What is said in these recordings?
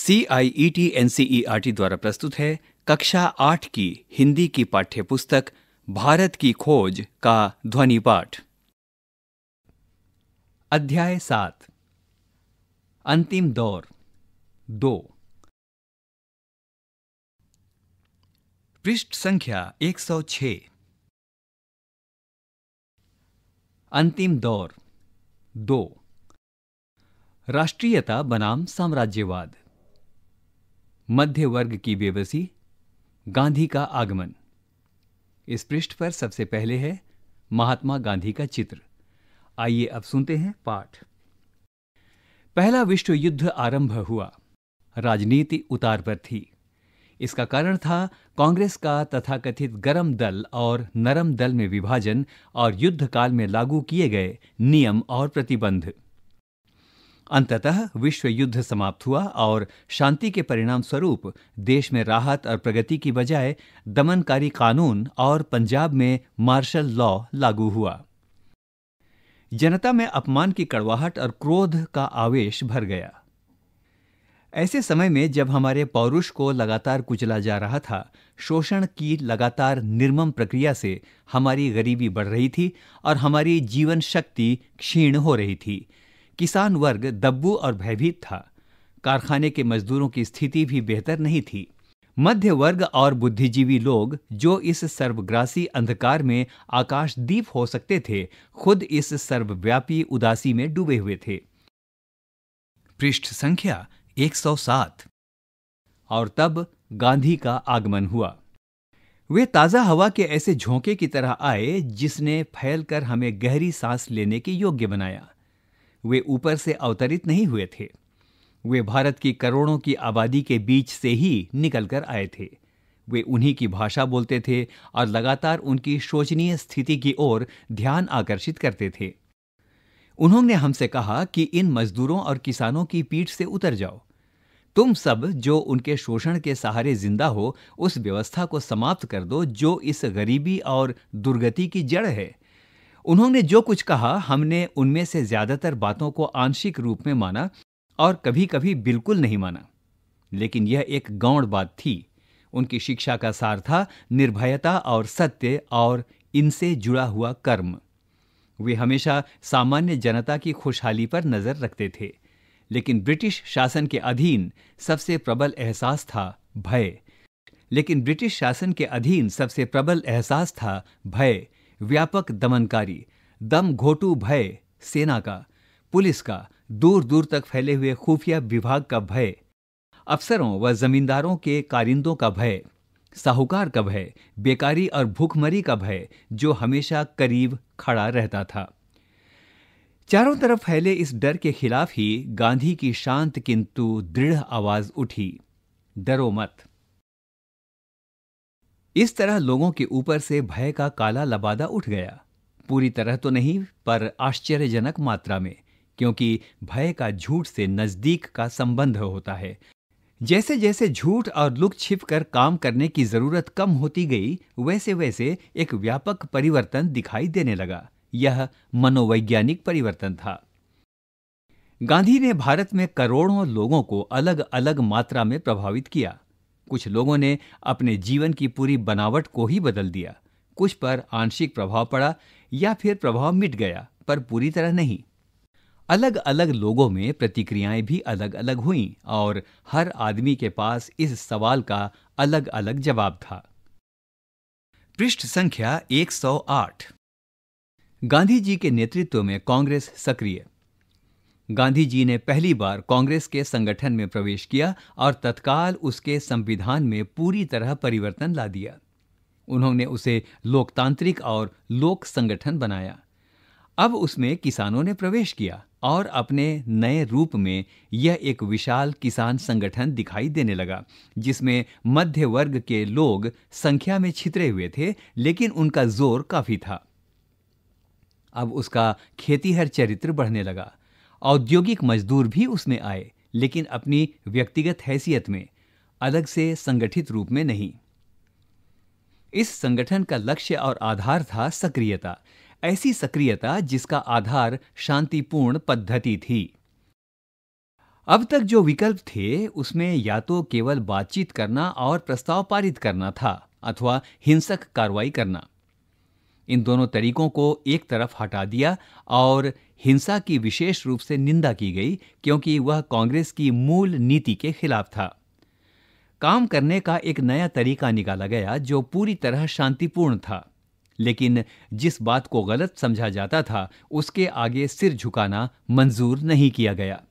C I E T N C E R T द्वारा प्रस्तुत है कक्षा आठ की हिंदी की पाठ्य पुस्तक भारत की खोज का ध्वनि पाठ अध्याय सात अंतिम दौर दो पृष्ठ संख्या 106 अंतिम दौर दो राष्ट्रीयता बनाम साम्राज्यवाद मध्य वर्ग की बेबसी गांधी का आगमन इस पृष्ठ पर सबसे पहले है महात्मा गांधी का चित्र आइए अब सुनते हैं पाठ पहला विश्व युद्ध आरंभ हुआ राजनीति उतार पर थी इसका कारण था कांग्रेस का तथाकथित गरम दल और नरम दल में विभाजन और युद्ध काल में लागू किए गए नियम और प्रतिबंध अंततः विश्व युद्ध समाप्त हुआ और शांति के परिणाम स्वरूप देश में राहत और प्रगति की बजाय दमनकारी कानून और पंजाब में मार्शल लॉ लागू हुआ जनता में अपमान की कड़वाहट और क्रोध का आवेश भर गया ऐसे समय में जब हमारे पौरुष को लगातार कुचला जा रहा था शोषण की लगातार निर्मम प्रक्रिया से हमारी गरीबी बढ़ रही थी और हमारी जीवन शक्ति क्षीण हो रही थी किसान वर्ग दब्बू और भयभीत था कारखाने के मजदूरों की स्थिति भी बेहतर नहीं थी मध्य वर्ग और बुद्धिजीवी लोग जो इस सर्वग्रासी अंधकार में आकाशदीप हो सकते थे खुद इस सर्वव्यापी उदासी में डूबे हुए थे पृष्ठ संख्या 107 और तब गांधी का आगमन हुआ वे ताजा हवा के ऐसे झोंके की तरह आए जिसने फैलकर हमें गहरी सांस लेने के योग्य बनाया वे ऊपर से अवतरित नहीं हुए थे वे भारत की करोड़ों की आबादी के बीच से ही निकलकर आए थे वे उन्हीं की भाषा बोलते थे और लगातार उनकी शोचनीय स्थिति की ओर ध्यान आकर्षित करते थे उन्होंने हमसे कहा कि इन मजदूरों और किसानों की पीठ से उतर जाओ तुम सब जो उनके शोषण के सहारे जिंदा हो उस व्यवस्था को समाप्त कर दो जो इस गरीबी और दुर्गति की जड़ है उन्होंने जो कुछ कहा हमने उनमें से ज्यादातर बातों को आंशिक रूप में माना और कभी कभी बिल्कुल नहीं माना लेकिन यह एक गौण बात थी उनकी शिक्षा का सार था निर्भयता और सत्य और इनसे जुड़ा हुआ कर्म वे हमेशा सामान्य जनता की खुशहाली पर नजर रखते थे लेकिन ब्रिटिश शासन के अधीन सबसे प्रबल एहसास था भय लेकिन ब्रिटिश शासन के अधीन सबसे प्रबल एहसास था भय व्यापक दमनकारी दम घोटू भय सेना का पुलिस का दूर दूर तक फैले हुए खुफिया विभाग का भय अफसरों व जमींदारों के कारिंदों का भय साहूकार का भय बेकारी और भूखमरी का भय जो हमेशा करीब खड़ा रहता था चारों तरफ फैले इस डर के खिलाफ ही गांधी की शांत किंतु दृढ़ आवाज उठी डरो मत इस तरह लोगों के ऊपर से भय का काला लबादा उठ गया पूरी तरह तो नहीं पर आश्चर्यजनक मात्रा में क्योंकि भय का झूठ से नजदीक का संबंध होता है जैसे जैसे झूठ और लुक छिप कर काम करने की जरूरत कम होती गई वैसे वैसे एक व्यापक परिवर्तन दिखाई देने लगा यह मनोवैज्ञानिक परिवर्तन था गांधी ने भारत में करोड़ों लोगों को अलग अलग मात्रा में प्रभावित किया कुछ लोगों ने अपने जीवन की पूरी बनावट को ही बदल दिया कुछ पर आंशिक प्रभाव पड़ा या फिर प्रभाव मिट गया पर पूरी तरह नहीं अलग अलग लोगों में प्रतिक्रियाएं भी अलग अलग हुईं और हर आदमी के पास इस सवाल का अलग अलग जवाब था पृष्ठ संख्या 108 गांधी जी के नेतृत्व में कांग्रेस सक्रिय गांधी जी ने पहली बार कांग्रेस के संगठन में प्रवेश किया और तत्काल उसके संविधान में पूरी तरह परिवर्तन ला दिया उन्होंने उसे लोकतांत्रिक और लोक संगठन बनाया अब उसमें किसानों ने प्रवेश किया और अपने नए रूप में यह एक विशाल किसान संगठन दिखाई देने लगा जिसमें मध्य वर्ग के लोग संख्या में छितरे हुए थे लेकिन उनका जोर काफी था अब उसका खेतीहर चरित्र बढ़ने लगा औद्योगिक मजदूर भी उसमें आए लेकिन अपनी व्यक्तिगत हैसियत में अलग से संगठित रूप में नहीं इस संगठन का लक्ष्य और आधार था सक्रियता ऐसी सक्रियता जिसका आधार शांतिपूर्ण पद्धति थी अब तक जो विकल्प थे उसमें या तो केवल बातचीत करना और प्रस्ताव पारित करना था अथवा हिंसक कार्रवाई करना इन दोनों तरीकों को एक तरफ हटा दिया और हिंसा की विशेष रूप से निंदा की गई क्योंकि वह कांग्रेस की मूल नीति के खिलाफ था काम करने का एक नया तरीका निकाला गया जो पूरी तरह शांतिपूर्ण था लेकिन जिस बात को गलत समझा जाता था उसके आगे सिर झुकाना मंजूर नहीं किया गया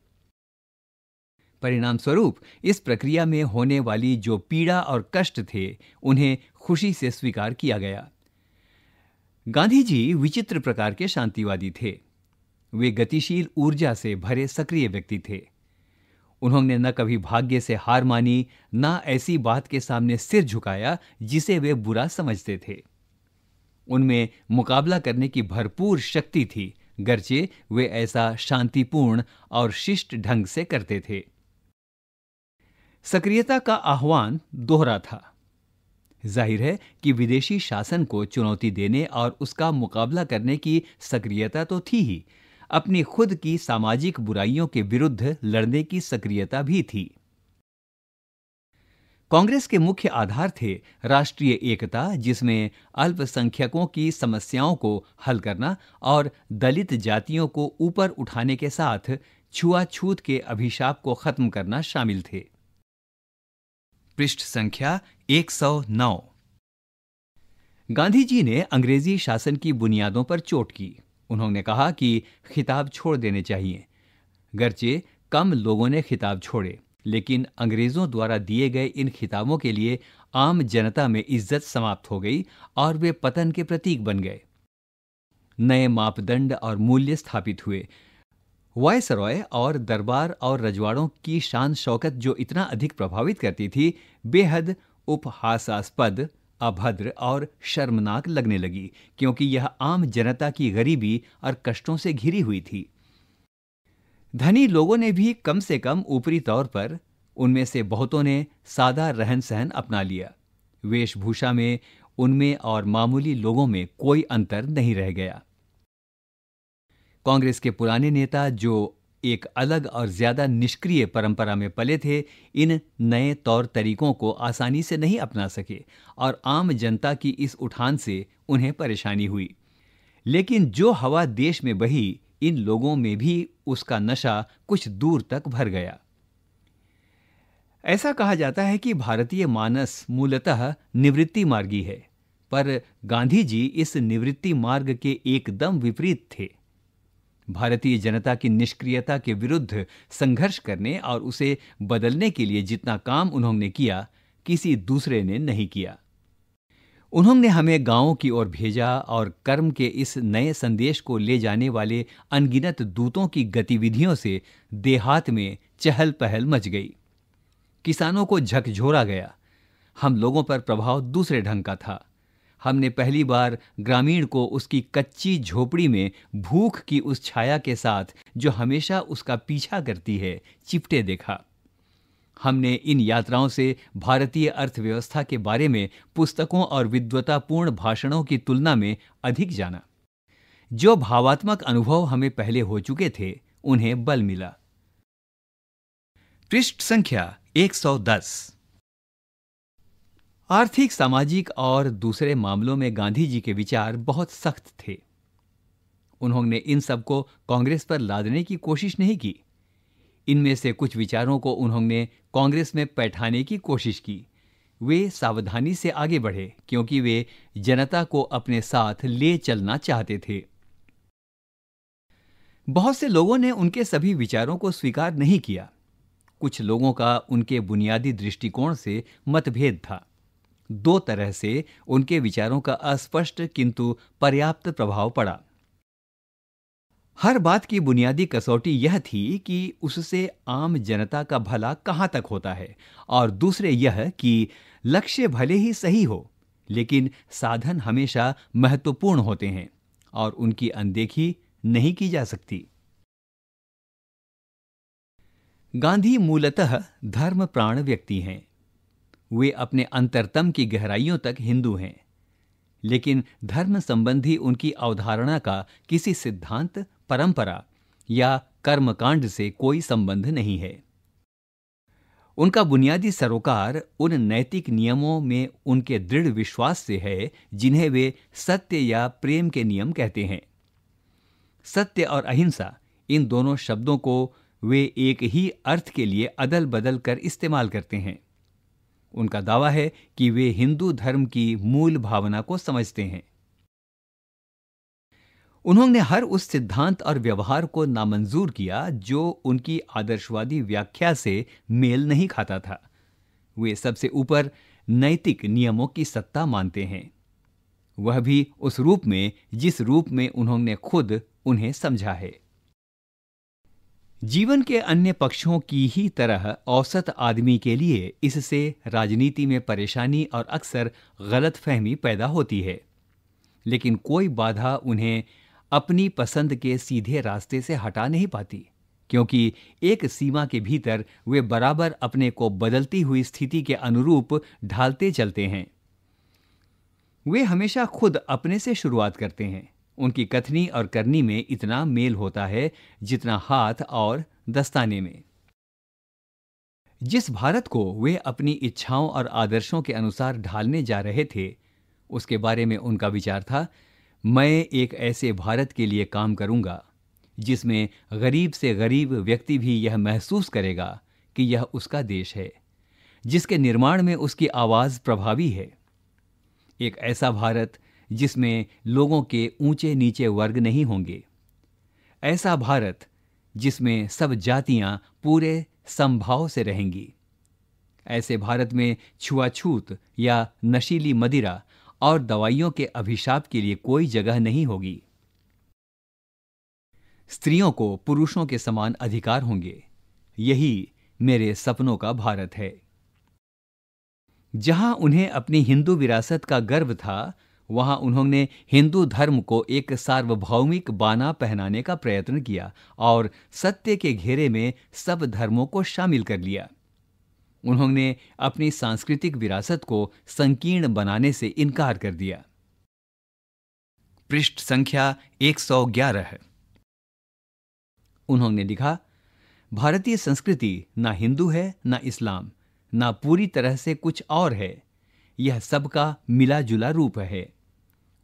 परिणाम स्वरूप इस प्रक्रिया में होने वाली जो पीड़ा और कष्ट थे उन्हें खुशी से स्वीकार किया गया गांधी जी विचित्र प्रकार के शांतिवादी थे वे गतिशील ऊर्जा से भरे सक्रिय व्यक्ति थे उन्होंने न कभी भाग्य से हार मानी न ऐसी बात के सामने सिर झुकाया जिसे वे बुरा समझते थे उनमें मुकाबला करने की भरपूर शक्ति थी गर्चे वे ऐसा शांतिपूर्ण और शिष्ट ढंग से करते थे सक्रियता का आह्वान दोहरा था जाहिर है कि विदेशी शासन को चुनौती देने और उसका मुकाबला करने की सक्रियता तो थी ही अपनी खुद की सामाजिक बुराइयों के विरुद्ध लड़ने की सक्रियता भी थी कांग्रेस के मुख्य आधार थे राष्ट्रीय एकता जिसमें अल्पसंख्यकों की समस्याओं को हल करना और दलित जातियों को ऊपर उठाने के साथ छुआछूत के अभिशाप को खत्म करना शामिल थे पृष्ठ संख्या 109 गांधी जी ने अंग्रेजी शासन की बुनियादों पर चोट की उन्होंने कहा कि खिताब छोड़ देने चाहिए गर्चे कम लोगों ने खिताब छोड़े लेकिन अंग्रेज़ों द्वारा दिए गए इन खिताबों के लिए आम जनता में इज्जत समाप्त हो गई और वे पतन के प्रतीक बन गए नए मापदंड और मूल्य स्थापित हुए वायसरॉय और दरबार और रजवाड़ों की शान शौकत जो इतना अधिक प्रभावित करती थी बेहद उपहासास्पद अभद्र और शर्मनाक लगने लगी क्योंकि यह आम जनता की गरीबी और कष्टों से घिरी हुई थी धनी लोगों ने भी कम से कम ऊपरी तौर पर उनमें से बहुतों ने सादा रहन सहन अपना लिया वेशभूषा में उनमें और मामूली लोगों में कोई अंतर नहीं रह गया कांग्रेस के पुराने नेता जो एक अलग और ज़्यादा निष्क्रिय परंपरा में पले थे इन नए तौर तरीकों को आसानी से नहीं अपना सके और आम जनता की इस उठान से उन्हें परेशानी हुई लेकिन जो हवा देश में बही इन लोगों में भी उसका नशा कुछ दूर तक भर गया ऐसा कहा जाता है कि भारतीय मानस मूलतः निवृत्ति मार्गी है पर गांधी जी इस निवृत्ति मार्ग के एकदम विपरीत थे भारतीय जनता की निष्क्रियता के विरुद्ध संघर्ष करने और उसे बदलने के लिए जितना काम उन्होंने किया किसी दूसरे ने नहीं किया उन्होंने हमें गांवों की ओर भेजा और कर्म के इस नए संदेश को ले जाने वाले अनगिनत दूतों की गतिविधियों से देहात में चहल पहल मच गई किसानों को झकझोरा गया हम लोगों पर प्रभाव दूसरे ढंग का था हमने पहली बार ग्रामीण को उसकी कच्ची झोपड़ी में भूख की उस छाया के साथ जो हमेशा उसका पीछा करती है चिपटे देखा हमने इन यात्राओं से भारतीय अर्थव्यवस्था के बारे में पुस्तकों और विद्वतापूर्ण भाषणों की तुलना में अधिक जाना जो भावात्मक अनुभव हमें पहले हो चुके थे उन्हें बल मिला पृष्ठ संख्या 110 आर्थिक सामाजिक और दूसरे मामलों में गांधी जी के विचार बहुत सख्त थे उन्होंने इन सबको कांग्रेस पर लादने की कोशिश नहीं की इनमें से कुछ विचारों को उन्होंने कांग्रेस में बैठाने की कोशिश की वे सावधानी से आगे बढ़े क्योंकि वे जनता को अपने साथ ले चलना चाहते थे बहुत से लोगों ने उनके सभी विचारों को स्वीकार नहीं किया कुछ लोगों का उनके बुनियादी दृष्टिकोण से मतभेद था दो तरह से उनके विचारों का अस्पष्ट किंतु पर्याप्त प्रभाव पड़ा हर बात की बुनियादी कसौटी यह थी कि उससे आम जनता का भला कहां तक होता है और दूसरे यह कि लक्ष्य भले ही सही हो लेकिन साधन हमेशा महत्वपूर्ण होते हैं और उनकी अनदेखी नहीं की जा सकती गांधी मूलतः धर्म प्राण व्यक्ति हैं वे अपने अंतरतम की गहराइयों तक हिंदू हैं लेकिन धर्म संबंधी उनकी अवधारणा का किसी सिद्धांत परंपरा या कर्मकांड से कोई संबंध नहीं है उनका बुनियादी सरोकार उन नैतिक नियमों में उनके दृढ़ विश्वास से है जिन्हें वे सत्य या प्रेम के नियम कहते हैं सत्य और अहिंसा इन दोनों शब्दों को वे एक ही अर्थ के लिए अदल बदल कर इस्तेमाल करते हैं उनका दावा है कि वे हिंदू धर्म की मूल भावना को समझते हैं उन्होंने हर उस सिद्धांत और व्यवहार को नामंजूर किया जो उनकी आदर्शवादी व्याख्या से मेल नहीं खाता था वे सबसे ऊपर नैतिक नियमों की सत्ता मानते हैं वह भी उस रूप में जिस रूप में उन्होंने खुद उन्हें समझा है जीवन के अन्य पक्षों की ही तरह औसत आदमी के लिए इससे राजनीति में परेशानी और अक्सर गलतफहमी पैदा होती है लेकिन कोई बाधा उन्हें अपनी पसंद के सीधे रास्ते से हटा नहीं पाती क्योंकि एक सीमा के भीतर वे बराबर अपने को बदलती हुई स्थिति के अनुरूप ढालते चलते हैं वे हमेशा खुद अपने से शुरुआत करते हैं उनकी कथनी और करनी में इतना मेल होता है जितना हाथ और दस्ताने में जिस भारत को वे अपनी इच्छाओं और आदर्शों के अनुसार ढालने जा रहे थे उसके बारे में उनका विचार था मैं एक ऐसे भारत के लिए काम करूंगा जिसमें गरीब से गरीब व्यक्ति भी यह महसूस करेगा कि यह उसका देश है जिसके निर्माण में उसकी आवाज़ प्रभावी है एक ऐसा भारत जिसमें लोगों के ऊंचे नीचे वर्ग नहीं होंगे ऐसा भारत जिसमें सब जातियां पूरे संभाव से रहेंगी ऐसे भारत में छुआछूत या नशीली मदिरा और दवाइयों के अभिशाप के लिए कोई जगह नहीं होगी स्त्रियों को पुरुषों के समान अधिकार होंगे यही मेरे सपनों का भारत है जहां उन्हें अपनी हिंदू विरासत का गर्व था वहां उन्होंने हिंदू धर्म को एक सार्वभौमिक बाना पहनाने का प्रयत्न किया और सत्य के घेरे में सब धर्मों को शामिल कर लिया उन्होंने अपनी सांस्कृतिक विरासत को संकीर्ण बनाने से इनकार कर दिया पृष्ठ संख्या 111 है उन्होंने लिखा भारतीय संस्कृति ना हिंदू है ना इस्लाम ना पूरी तरह से कुछ और है यह सबका मिला जुला रूप है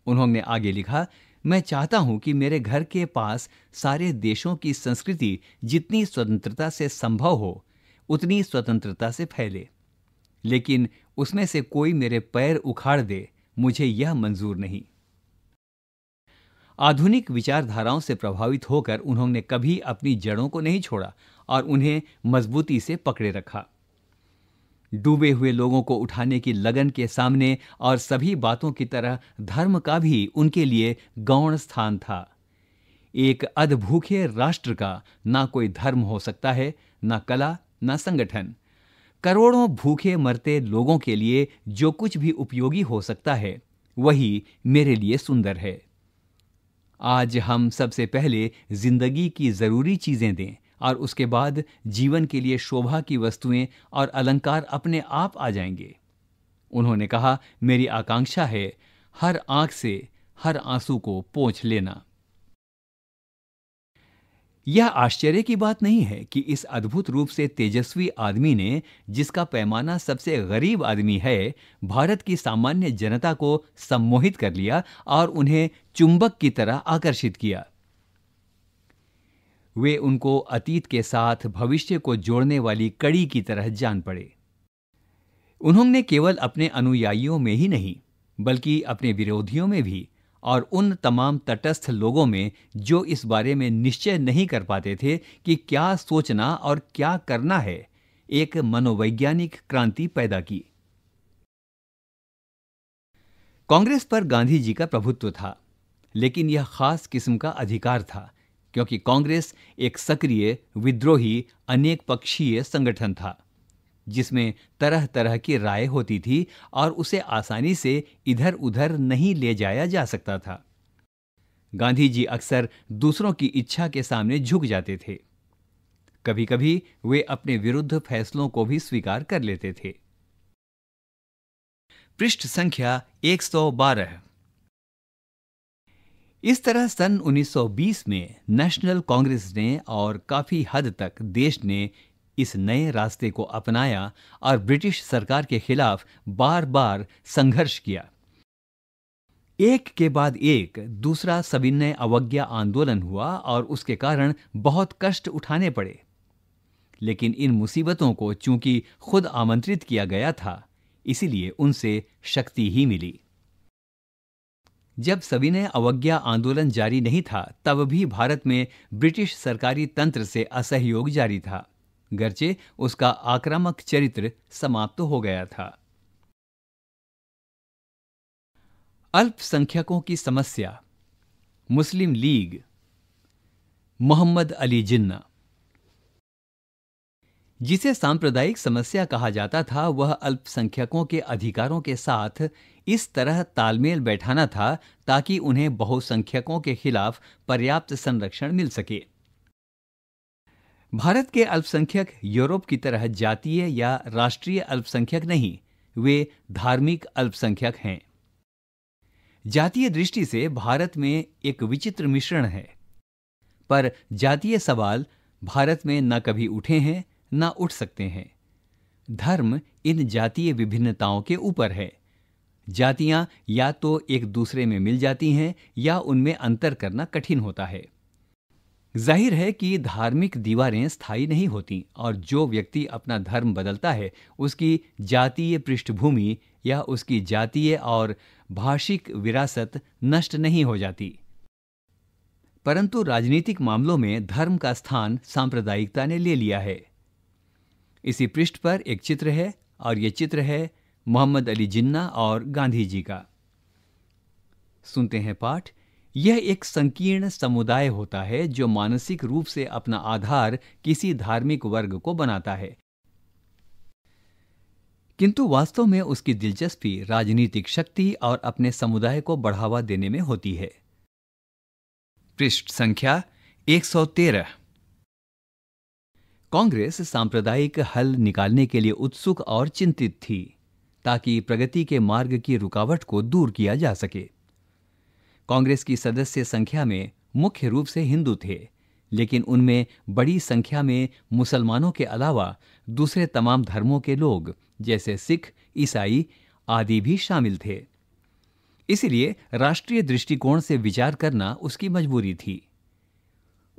उन्होंने आगे लिखा मैं चाहता हूं कि मेरे घर के पास सारे देशों की संस्कृति जितनी स्वतंत्रता से संभव हो उतनी स्वतंत्रता से फैले लेकिन उसमें से कोई मेरे पैर उखाड़ दे मुझे यह मंजूर नहीं आधुनिक विचारधाराओं से प्रभावित होकर उन्होंने कभी अपनी जड़ों को नहीं छोड़ा और उन्हें मजबूती से पकड़े रखा डूबे हुए लोगों को उठाने की लगन के सामने और सभी बातों की तरह धर्म का भी उनके लिए गौण स्थान था एक अधभूखे राष्ट्र का ना कोई धर्म हो सकता है ना कला ना संगठन करोड़ों भूखे मरते लोगों के लिए जो कुछ भी उपयोगी हो सकता है वही मेरे लिए सुंदर है आज हम सबसे पहले जिंदगी की जरूरी चीजें दें और उसके बाद जीवन के लिए शोभा की वस्तुएं और अलंकार अपने आप आ जाएंगे उन्होंने कहा मेरी आकांक्षा है हर आंख से हर आंसू को पोंछ लेना यह आश्चर्य की बात नहीं है कि इस अद्भुत रूप से तेजस्वी आदमी ने जिसका पैमाना सबसे गरीब आदमी है भारत की सामान्य जनता को सम्मोहित कर लिया और उन्हें चुंबक की तरह आकर्षित किया वे उनको अतीत के साथ भविष्य को जोड़ने वाली कड़ी की तरह जान पड़े उन्होंने केवल अपने अनुयायियों में ही नहीं बल्कि अपने विरोधियों में भी और उन तमाम तटस्थ लोगों में जो इस बारे में निश्चय नहीं कर पाते थे कि क्या सोचना और क्या करना है एक मनोवैज्ञानिक क्रांति पैदा की कांग्रेस पर गांधी जी का प्रभुत्व था लेकिन यह खास किस्म का अधिकार था क्योंकि कांग्रेस एक सक्रिय विद्रोही अनेक पक्षीय संगठन था जिसमें तरह तरह की राय होती थी और उसे आसानी से इधर उधर नहीं ले जाया जा सकता था गांधी जी अक्सर दूसरों की इच्छा के सामने झुक जाते थे कभी कभी वे अपने विरुद्ध फैसलों को भी स्वीकार कर लेते थे पृष्ठ संख्या 112 इस तरह सन 1920 में नेशनल कांग्रेस ने और काफ़ी हद तक देश ने इस नए रास्ते को अपनाया और ब्रिटिश सरकार के खिलाफ बार बार संघर्ष किया एक के बाद एक दूसरा सविनय अवज्ञा आंदोलन हुआ और उसके कारण बहुत कष्ट उठाने पड़े लेकिन इन मुसीबतों को चूंकि खुद आमंत्रित किया गया था इसीलिए उनसे शक्ति ही मिली जब सविनय अवज्ञा आंदोलन जारी नहीं था तब भी भारत में ब्रिटिश सरकारी तंत्र से असहयोग जारी था गर्चे उसका आक्रामक चरित्र समाप्त तो हो गया था अल्पसंख्यकों की समस्या मुस्लिम लीग मोहम्मद अली जिन्ना जिसे सांप्रदायिक समस्या कहा जाता था वह अल्पसंख्यकों के अधिकारों के साथ इस तरह तालमेल बैठाना था ताकि उन्हें बहुसंख्यकों के खिलाफ पर्याप्त संरक्षण मिल सके भारत के अल्पसंख्यक यूरोप की तरह जातीय या राष्ट्रीय अल्पसंख्यक नहीं वे धार्मिक अल्पसंख्यक हैं जातीय दृष्टि से भारत में एक विचित्र मिश्रण है पर जातीय सवाल भारत में न कभी उठे हैं ना उठ सकते हैं धर्म इन जातीय विभिन्नताओं के ऊपर है जातियां या तो एक दूसरे में मिल जाती हैं या उनमें अंतर करना कठिन होता है जाहिर है कि धार्मिक दीवारें स्थायी नहीं होती और जो व्यक्ति अपना धर्म बदलता है उसकी जातीय पृष्ठभूमि या उसकी जातीय और भाषिक विरासत नष्ट नहीं हो जाती परंतु राजनीतिक मामलों में धर्म का स्थान सांप्रदायिकता ने ले लिया है इसी पृष्ठ पर एक चित्र है और ये चित्र है मोहम्मद अली जिन्ना और गांधी जी का सुनते हैं पाठ यह एक संकीर्ण समुदाय होता है जो मानसिक रूप से अपना आधार किसी धार्मिक वर्ग को बनाता है किंतु वास्तव में उसकी दिलचस्पी राजनीतिक शक्ति और अपने समुदाय को बढ़ावा देने में होती है पृष्ठ संख्या 113 कांग्रेस सांप्रदायिक हल निकालने के लिए उत्सुक और चिंतित थी ताकि प्रगति के मार्ग की रुकावट को दूर किया जा सके कांग्रेस की सदस्य संख्या में मुख्य रूप से हिंदू थे लेकिन उनमें बड़ी संख्या में मुसलमानों के अलावा दूसरे तमाम धर्मों के लोग जैसे सिख ईसाई आदि भी शामिल थे इसलिए राष्ट्रीय दृष्टिकोण से विचार करना उसकी मजबूरी थी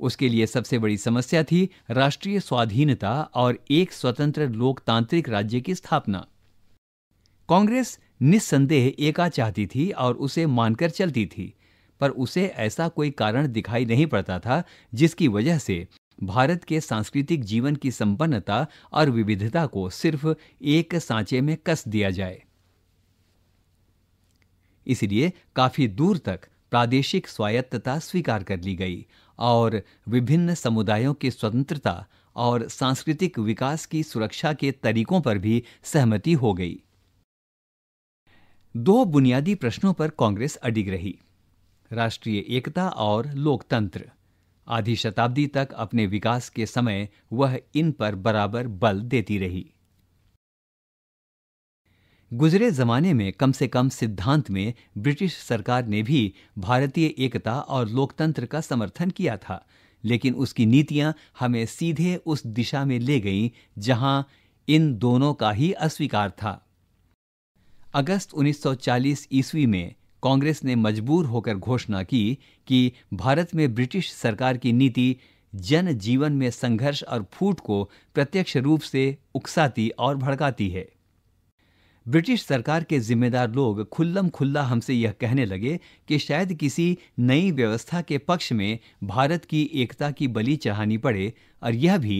उसके लिए सबसे बड़ी समस्या थी राष्ट्रीय स्वाधीनता और एक स्वतंत्र लोकतांत्रिक राज्य की स्थापना कांग्रेस निस्संदेह एका चाहती थी और उसे मानकर चलती थी पर उसे ऐसा कोई कारण दिखाई नहीं पड़ता था जिसकी वजह से भारत के सांस्कृतिक जीवन की संपन्नता और विविधता को सिर्फ एक सांचे में कस दिया जाए इसलिए काफी दूर तक प्रादेशिक स्वायत्तता स्वीकार कर ली गई और विभिन्न समुदायों की स्वतंत्रता और सांस्कृतिक विकास की सुरक्षा के तरीकों पर भी सहमति हो गई दो बुनियादी प्रश्नों पर कांग्रेस अडिग रही राष्ट्रीय एकता और लोकतंत्र आधी शताब्दी तक अपने विकास के समय वह इन पर बराबर बल देती रही गुजरे जमाने में कम से कम सिद्धांत में ब्रिटिश सरकार ने भी भारतीय एकता और लोकतंत्र का समर्थन किया था लेकिन उसकी नीतियां हमें सीधे उस दिशा में ले गईं जहां इन दोनों का ही अस्वीकार था अगस्त 1940 ईस्वी में कांग्रेस ने मजबूर होकर घोषणा की कि भारत में ब्रिटिश सरकार की नीति जन जीवन में संघर्ष और फूट को प्रत्यक्ष रूप से उकसाती और भड़काती है ब्रिटिश सरकार के जिम्मेदार लोग खुल्लम खुल्ला हमसे यह कहने लगे कि शायद किसी नई व्यवस्था के पक्ष में भारत की एकता की बलि चढ़ानी पड़े और यह भी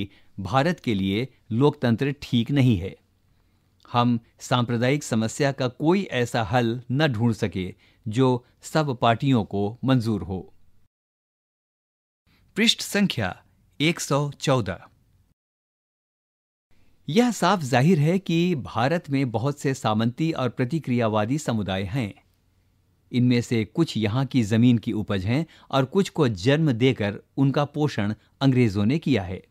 भारत के लिए लोकतंत्र ठीक नहीं है हम सांप्रदायिक समस्या का कोई ऐसा हल न ढूंढ सके जो सब पार्टियों को मंजूर हो पृष्ठ संख्या 114 यह साफ जाहिर है कि भारत में बहुत से सामंती और प्रतिक्रियावादी समुदाय हैं इनमें से कुछ यहां की जमीन की उपज हैं और कुछ को जन्म देकर उनका पोषण अंग्रेजों ने किया है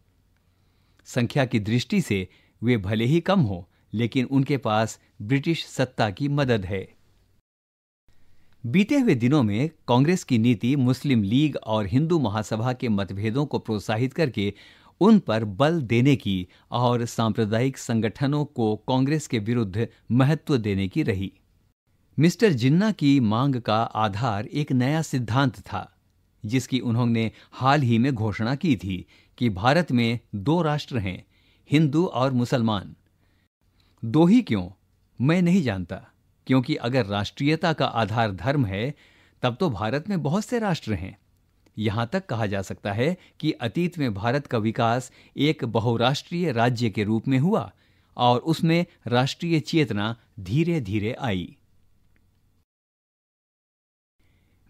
संख्या की दृष्टि से वे भले ही कम हो लेकिन उनके पास ब्रिटिश सत्ता की मदद है बीते हुए दिनों में कांग्रेस की नीति मुस्लिम लीग और हिंदू महासभा के मतभेदों को प्रोत्साहित करके उन पर बल देने की और सांप्रदायिक संगठनों को कांग्रेस के विरुद्ध महत्व देने की रही मिस्टर जिन्ना की मांग का आधार एक नया सिद्धांत था जिसकी उन्होंने हाल ही में घोषणा की थी कि भारत में दो राष्ट्र हैं हिंदू और मुसलमान दो ही क्यों मैं नहीं जानता क्योंकि अगर राष्ट्रीयता का आधार धर्म है तब तो भारत में बहुत से राष्ट्र हैं यहां तक कहा जा सकता है कि अतीत में भारत का विकास एक बहुराष्ट्रीय राज्य के रूप में हुआ और उसमें राष्ट्रीय चेतना धीरे धीरे आई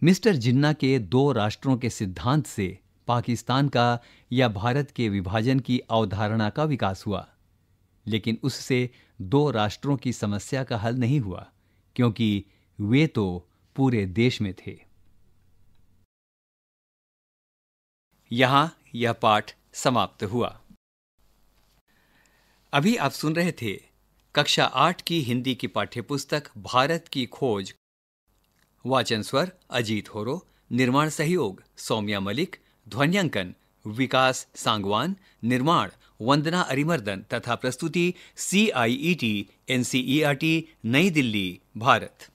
मिस्टर जिन्ना के दो राष्ट्रों के सिद्धांत से पाकिस्तान का या भारत के विभाजन की अवधारणा का विकास हुआ लेकिन उससे दो राष्ट्रों की समस्या का हल नहीं हुआ क्योंकि वे तो पूरे देश में थे यहां यह पाठ समाप्त हुआ अभी आप सुन रहे थे कक्षा आठ की हिंदी की पाठ्यपुस्तक भारत की खोज वाचन स्वर अजीत होरो निर्माण सहयोग सौम्या मलिक ध्वनियांकन विकास सांगवान निर्माण वंदना अरिमर्दन तथा प्रस्तुति C I E T N C E R T New Delhi Bharat